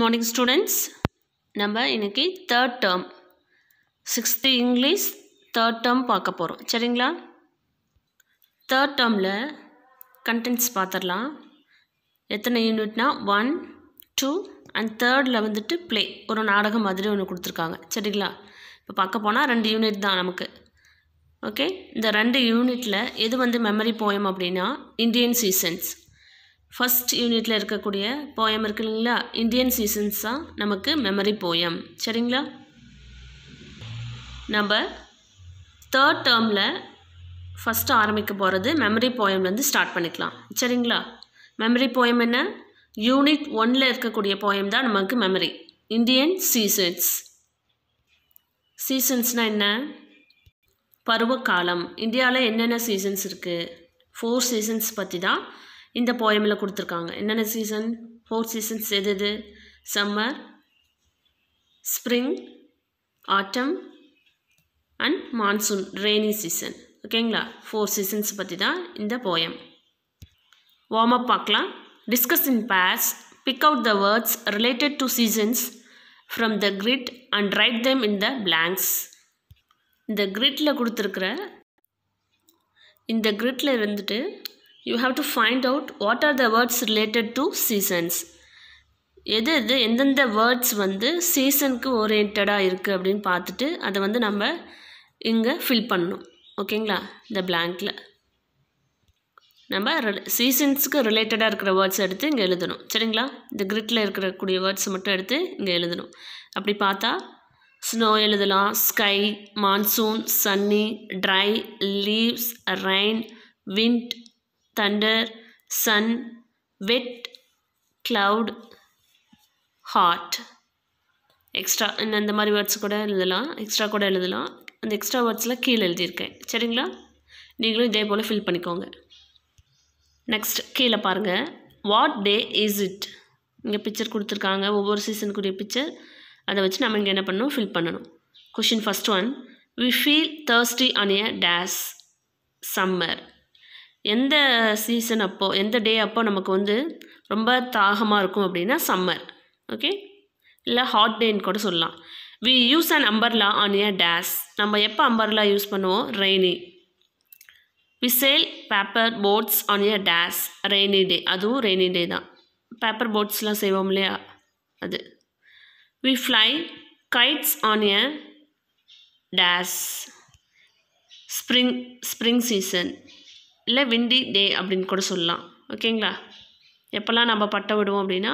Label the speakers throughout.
Speaker 1: Morning students நம்ம இன்றைக்கி third term sixth English third term பார்க்க போகிறோம் சரிங்களா தேர்ட் டேர்மில் கண்டென்ட்ஸ் பார்த்துடலாம் எத்தனை யூனிட்னா ஒன் டூ அண்ட் தேர்டில் வந்துட்டு ப்ளே ஒரு நாடகம் மாதிரி ஒன்று கொடுத்துருக்காங்க சரிங்களா இப்போ பார்க்க போனால் ரெண்டு யூனிட் தான் நமக்கு ஓகே இந்த ரெண்டு யூனிட்டில் எது வந்து மெமரி போயம் அப்படின்னா இந்தியன் சீசன்ஸ் ஃபஸ்ட் யூனிட்டில் இருக்கக்கூடிய போயம் இருக்கு இல்லைங்களா இந்தியன் சீசன்ஸ் தான் நமக்கு மெமரி போயம் சரிங்களா நம்ம தேர்ட் டேர்மில் ஃபஸ்ட்டு ஆரம்பிக்க போகிறது மெமரி போயம்லேருந்து ஸ்டார்ட் பண்ணிக்கலாம் சரிங்களா மெமரி போயம் என்ன யூனிட் ஒன்னில் இருக்கக்கூடிய போயம் தான் நமக்கு மெமரி இந்தியன் சீசன்ஸ் சீசன்ஸ்னால் என்ன பருவ காலம் இந்தியாவில் என்னென்ன சீசன்ஸ் இருக்குது ஃபோர் சீசன்ஸ் பற்றி தான் இந்த போயமில் கொடுத்துருக்காங்க என்னென்ன சீசன் ஃபோர் சீசன்ஸ் எது எது summer spring autumn and monsoon rainy season ஓகேங்களா ஃபோர் சீசன்ஸ் பற்றி தான் இந்த போயம் வார்ம் அப் பார்க்கலாம் discuss in pairs pick out the words related to seasons from the grid and write them in the blanks இந்த கிரிட்டில் கொடுத்துருக்குற இந்த கிரிட்டில் இருந்துட்டு you have to find out what are the words related to seasons எது எது எந்தெந்த words வந்து சீசனுக்கு ஓரியன்டாக இருக்குது அப்படின்னு பார்த்துட்டு அதை வந்து நம்ம இங்கே ஃபில் பண்ணணும் ஓகேங்களா இந்த பிளாங்கில் நம்ம சீசன்ஸுக்கு ரிலேட்டடாக இருக்கிற வேர்ட்ஸ் எடுத்து இங்கே எழுதணும் சரிங்களா இந்த கிரிட்டில் இருக்கக்கூடிய வேர்ட்ஸ் மட்டும் எடுத்து இங்கே எழுதணும் அப்படி பார்த்தா ஸ்னோ எழுதலாம் sky monsoon sunny dry leaves rain wind thunder sun wet cloud hot extra இந்த மாதிரி வேர்ட்ஸ் கூட எழுதலாம் எக்ஸ்ட்ரா கூட எழுதலாம் அந்த எக்ஸ்ட்ரா வேர்ட்ஸில் கீழே எழுதியிருக்கேன் சரிங்களா நீங்களும் இதே போல் ஃபில் பண்ணிக்கோங்க நெக்ஸ்ட் கீழே பாருங்கள் வாட் டே இஸ் இட் இங்கே பிக்சர் கொடுத்துருக்காங்க ஒவ்வொரு சீசனுக்குரிய பிக்சர் அதை வச்சு நம்ம இங்கே என்ன பண்ணணும் ஃபில் பண்ணணும் question first one we feel thirsty on a days summer எந்த சீசன் அப்போது எந்த டே அப்போது நமக்கு வந்து ரொம்ப தாகமாக இருக்கும் அப்படின்னா சம்மர் ஓகே இல்லை ஹாட் டேன்னு கூட சொல்லலாம் we use an umbrella on a days நம்ம எப்போ அம்பர்லா யூஸ் பண்ணுவோம் rainy we sail paper boats on a days rainy day அதுவும் ரெய்னி டே தான் பேப்பர் போட்ஸ்லாம் செய்வோம் இல்லையா அது we fly kites on a days spring spring season இல்லை விண்டி டே அப்படின்னு கூட சொல்லலாம் ஓகேங்களா எப்போல்லாம் நம்ம பட்டை விடுவோம் அப்படின்னா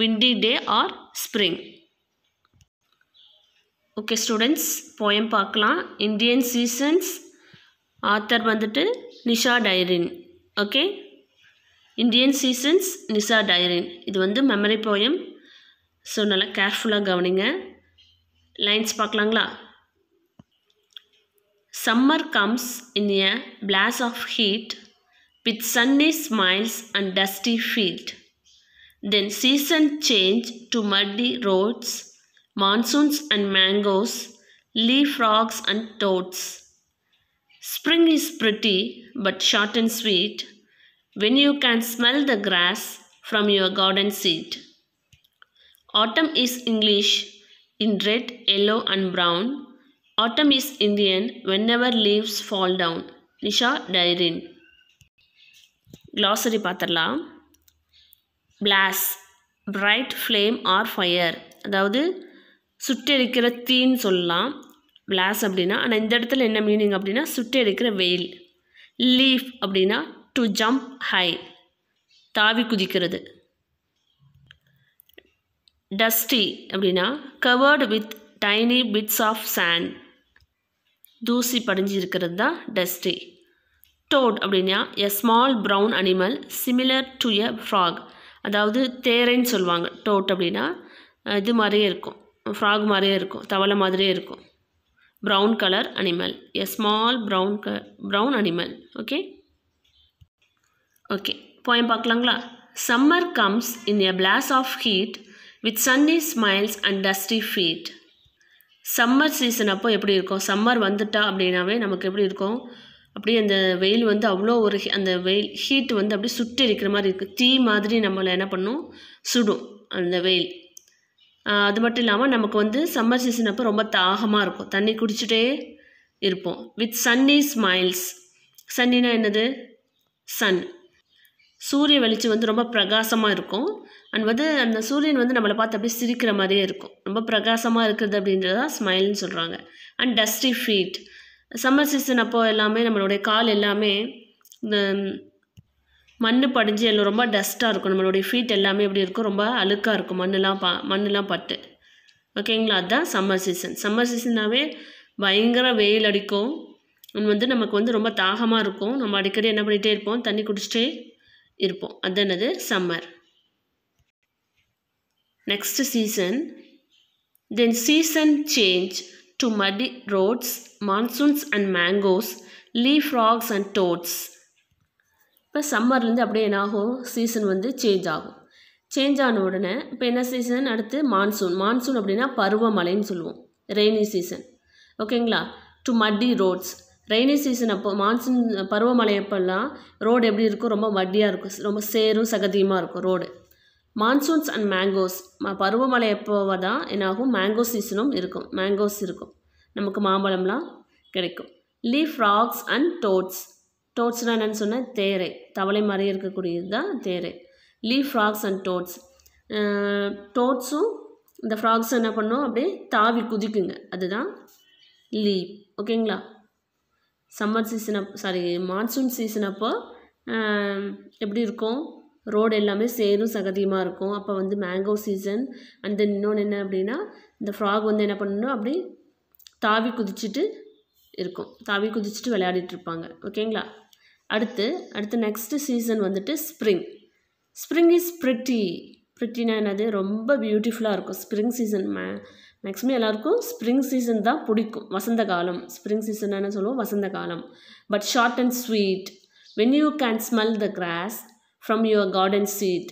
Speaker 1: windy day or spring okay students poem பார்க்கலாம் இந்தியன் சீசன்ஸ் ஆத்தர் வந்துட்டு Nisha டைரின் okay Indian seasons Nisha Dyrene இது வந்து மெமரி போயம் ஸோ நல்லா கேர்ஃபுல்லாக கவனிங்க லைன்ஸ் பார்க்கலாங்களா Summer comes in a blast of heat with sunny smiles and dusty field. Then season change to muddy roads, monsoons and mangoes, leaf frogs and toads. Spring is pretty but short and sweet when you can smell the grass from your garden seat. Autumn is English in red, yellow and brown autumn is Indian the end whenever leaves fall Nisha Dyrene glossary பார்த்துடலாம் blaze bright flame or fire அதாவது சுட்டெரிக்கிற தீன்னு சொல்லலாம் பிளாஸ் அப்படின்னா ஆனால் இந்த இடத்துல என்ன meaning அப்படின்னா சுட்டெரிக்கிற வெயில் லீஃப் அப்படின்னா டு ஜம்ப் ஹை தாவி குதிக்கிறது டஸ்டி அப்படின்னா covered with tiny bits of sand தூசி படிஞ்சு இருக்கிறது தான் டஸ்டி டோட் அப்படின்னா a small brown animal similar to a frog அதாவது தேரைன்னு சொல்லுவாங்க டோட் அப்படின்னா இது மாதிரியே இருக்கும் ஃப்ராக் மாதிரியே இருக்கும் தவளை மாதிரியே இருக்கும் brown colour animal a small brown க brown animal okay okay poem பார்க்கலாங்களா summer comes in a blaze of heat with sunny smiles and dusty feet summer season அப்போ எப்படி இருக்கும் சம்மர் வந்துட்டா அப்படின்னாவே நமக்கு எப்படி இருக்கும் அப்படியே அந்த வெயில் வந்து அவ்வளோ ஒரு அந்த வெயில் ஹீட் வந்து அப்படியே சுட்டு இருக்கிற மாதிரி இருக்குது தீ மாதிரி நம்மளை என்ன பண்ணும் சுடும் அந்த வெயில் அது மட்டும் இல்லாமல் நமக்கு வந்து சம்மர் சீசன் அப்போ ரொம்ப தாகமாக இருக்கும் தண்ணி குடிச்சுட்டே இருப்போம் வித் சன்னி ஸ்மைல்ஸ் சன்னினா என்னது சன் சூரிய வெளிச்சம் வந்து ரொம்ப பிரகாசமாக இருக்கும் அண்ட் வந்து அந்த சூரியன் வந்து நம்மளை பார்த்து அப்படியே சிரிக்கிற மாதிரியே இருக்கும் ரொம்ப பிரகாசமாக இருக்கிறது அப்படின்றது தான் ஸ்மைல்னு சொல்கிறாங்க and dusty feet summer season அப்போது எல்லாமே நம்மளுடைய கால் எல்லாமே இந்த மண் படிஞ்சு எல்லாம் ரொம்ப டஸ்ட்டாக இருக்கும் நம்மளுடைய ஃபீட் எல்லாமே எப்படி இருக்கும் ரொம்ப அழுக்காக இருக்கும் மண்ணெலாம் பா மண்ணெலாம் பட்டு ஓகேங்களா அதுதான் சம்மர் சீசன் சம்மர் சீசன்னாவே பயங்கர வெயில் அடிக்கும் வந்து நமக்கு வந்து ரொம்ப தாகமாக இருக்கும் நம்ம அடிக்கடி என்ன பண்ணிகிட்டே இருப்போம் தண்ணி குடிச்சிட்டே இருப்போம் அது என்னது summer next season then season change to muddy roads monsoons and mangoes leap frogs and toads இப்போ சம்மர்லேருந்து அப்படியே என்ன ஆகும் சீசன் வந்து சேஞ்ச் ஆகும் சேஞ்ச் ஆன உடனே இப்போ என்ன சீசன் அடுத்து மான்சூன் மான்சூன் அப்படின்னா பருவமழைன்னு சொல்லுவோம் ரெய்னி சீசன் ஓகேங்களா to muddy roads rainy season அப்போது மான்சூன் பருவமழை அப்போல்லாம் ரோடு எப்படி இருக்கும் ரொம்ப வட்டியாக இருக்கும் ரொம்ப சேரும் சகதியுமாக இருக்கும் ரோடு மான்சூன்ஸ் அண்ட் மேங்கோஸ் பருவமழை எப்போவா தான் என்னாகும் மேங்கோ சீசனும் இருக்கும் மேங்கோஸ் இருக்கும் நமக்கு மாம்பழம்லாம் கிடைக்கும் லீஃப் ராக்ஸ் அண்ட் டோட்ஸ் டோட்ஸ்னால் என்னென்னு சொன்னால் தேரை தவளை மாதிரி இருக்கக்கூடியது தான் தேரை லீஃப் ஃப்ராக்ஸ் அண்ட் டோட்ஸ் டோட்ஸும் இந்த ஃப்ராக்ஸ் என்ன பண்ணும் அப்படியே தாவி குதிக்குங்க அதுதான் லீப் ஓகேங்களா summer season up sorry monsoon season அப்போ எப்படி இருக்கும் ரோடு எல்லாமே சேரும் சகதியமாக இருக்கும் அப்போ வந்து மேங்கோ சீசன் அண்ட் தென் இன்னொன்று என்ன அப்படின்னா இந்த ஃப்ராக் வந்து என்ன பண்ணணும் அப்படி தாவி குதிச்சுட்டு இருக்கும் தாவி குதிச்சுட்டு விளையாடிட்டு இருப்பாங்க ஓகேங்களா அடுத்து அடுத்து நெக்ஸ்ட்டு சீசன் வந்துட்டு ஸ்ப்ரிங் ஸ்ப்ரிங் இஸ் ப்ரிட்டி ப்ரிட்டினா என்னது ரொம்ப பியூட்டிஃபுல்லாக இருக்கும் ஸ்ப்ரிங் சீசன் மே மேக்ஸிமம் எல்லாருக்கும் ஸ்ப்ரிங் சீசன் தான் பிடிக்கும் வசந்த காலம் ஸ்ப்ரிங் சீசன் என்ன சொல்லுவோம் வசந்த காலம் but short and sweet when you can smell the grass from your garden seat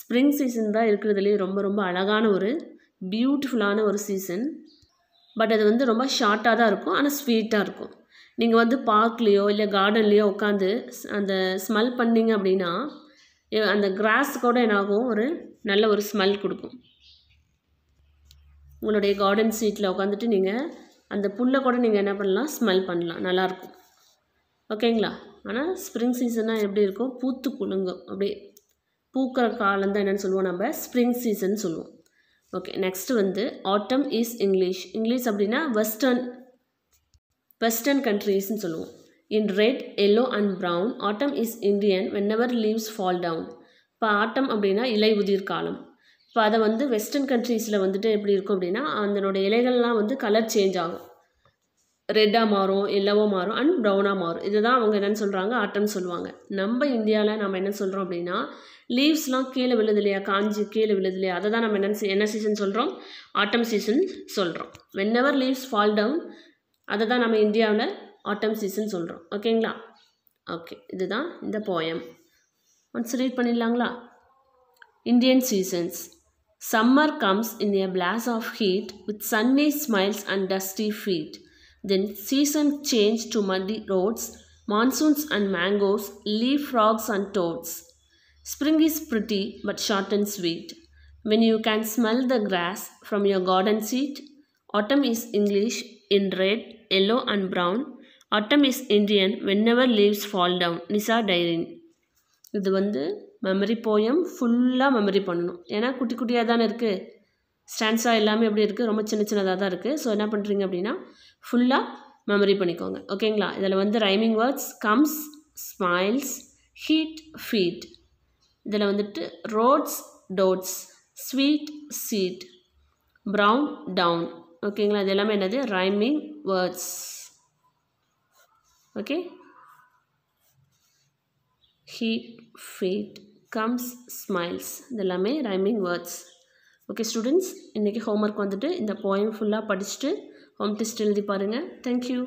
Speaker 1: spring season தான் இருக்கிறதுலேயே ரொம்ப ரொம்ப அழகான ஒரு பியூட்டிஃபுல்லான ஒரு சீசன் பட் அது வந்து ரொம்ப ஷார்ட்டாக தான் இருக்கும் ஆனால் ஸ்வீட்டாக இருக்கும் நீங்கள் வந்து பார்க்லேயோ இல்லை கார்டன்லேயோ உட்காந்து அந்த ஸ்மெல் பண்ணிங்க அப்படின்னா அந்த கிராஸ் கூட என்னாகும் ஒரு நல்ல ஒரு ஸ்மெல் கொடுக்கும் உங்களுடைய கார்டன் சீட்டில் உட்காந்துட்டு நீங்கள் அந்த புல்லை கூட நீங்கள் என்ன பண்ணலாம் ஸ்மெல் பண்ணலாம் நல்லாயிருக்கும் ஓகேங்களா ஆனால் ஸ்ப்ரிங் சீசனாக எப்படி இருக்கும் பூத்து குலுங்கும் அப்படியே பூக்கிற காலம் தான் என்னென்னு சொல்லுவோம் நம்ம ஸ்ப்ரிங் சீசன் சொல்லுவோம் ஓகே நெக்ஸ்ட்டு வந்து ஆட்டம் இஸ் இங்கிலீஷ் இங்கிலீஷ் அப்படின்னா வெஸ்டர்ன் வெஸ்டர்ன் கண்ட்ரீஸ்னு சொல்லுவோம் in red yellow and brown autumn is Indian whenever leaves fall down இப்போ ஆட்டம் அப்படின்னா இலை உதிர் காலம் இப்போ அதை வந்து வெஸ்டர்ன் கண்ட்ரீஸில் வந்துட்டு எப்படி இருக்கும் அப்படின்னா அதனோட இலைகள்லாம் வந்து கலர் சேஞ்ச் ஆகும் ரெட்டாக மாறும் எல்லோவோ மாறும் அண்ட் ப்ரௌனாக மாறும் இதுதான் அவங்க என்னென்னு சொல்கிறாங்க ஆட்டம்னு சொல்லுவாங்க நம்ம இந்தியாவில் நம்ம என்ன சொல்கிறோம் அப்படின்னா லீவ்ஸ்லாம் கீழே விழுது இல்லையா காஞ்சி கீழே விழுது இல்லையா அதை தான் நம்ம என்ன என்ன சீசன் சொல்கிறோம் ஆட்டம் சீசன் சொல்கிறோம் whenever leaves fall down அதை தான் நம்ம இந்தியாவில் ஆட்டம் சீசன் சொல்கிறோம் ஓகேங்களா ஓகே இதுதான் இந்த போயம் ஒன்ஸ் ரீட் பண்ணிடலாங்களா Indian seasons Summer comes in a blast of heat with sunny smiles and dusty feet. Then season change to muddy roads, monsoons and mangoes, leaf frogs and toads. Spring is pretty but short and sweet. When you can smell the grass from your garden seat, autumn is English in red, yellow and brown. Autumn is Indian whenever leaves fall down. Nisa Dairin. இது வந்து memory poem ஃபுல்லாக memory பண்ணணும் ஏன்னா குட்டி குட்டியாக தானே இருக்குது ஸ்டான்ஸாக எல்லாமே எப்படி இருக்குது ரொம்ப சின்ன சின்னதாக தான் இருக்குது ஸோ என்ன பண்ணுறீங்க அப்படின்னா ஃபுல்லாக மெமரி பண்ணிக்கோங்க ஓகேங்களா இதில் வந்து rhyming words comes smiles heat feet இதில் வந்துட்டு roads toads sweet seat brown down ஓகேங்களா இது எல்லாமே என்னது rhyming words okay heat feet comes smiles இதெல்லாமே ரைமிங் வேர்ட்ஸ் ஓகே ஸ்டூடெண்ட்ஸ் இன்றைக்கி ஹோம்ஒர்க் வந்துட்டு இந்த போயம் ஃபுல்லாக படிச்சுட்டு ஹோம் டெஸ்ட் எழுதி பாருங்கள் தேங்க்யூ